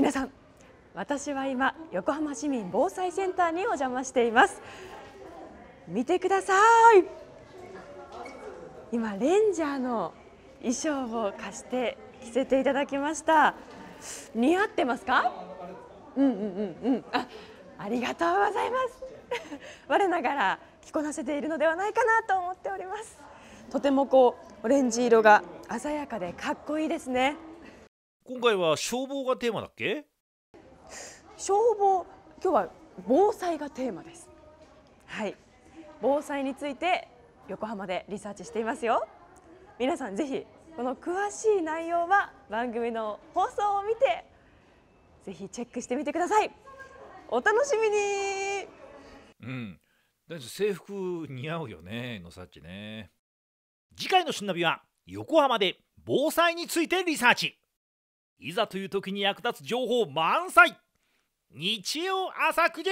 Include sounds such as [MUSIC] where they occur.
皆さん私は今横浜市民防災センターにお邪魔しています見てください今レンジャーの衣装を貸して着せていただきました似合ってますかうんうんうんうんあありがとうございます [LAUGHS] 我ながら着こなせているのではないかなと思っておりますとてもこうオレンジ色が鮮やかでかっこいいですね今回は消防がテーマだっけ消防今日は防災がテーマですはい防災について横浜でリサーチしていますよ皆さんぜひこの詳しい内容は番組の放送を見てぜひチェックしてみてくださいお楽しみにうん制服似合うよねのさっちね次回の「しナビは横浜で防災についてリサーチいざという時に役立つ情報満載日曜朝9時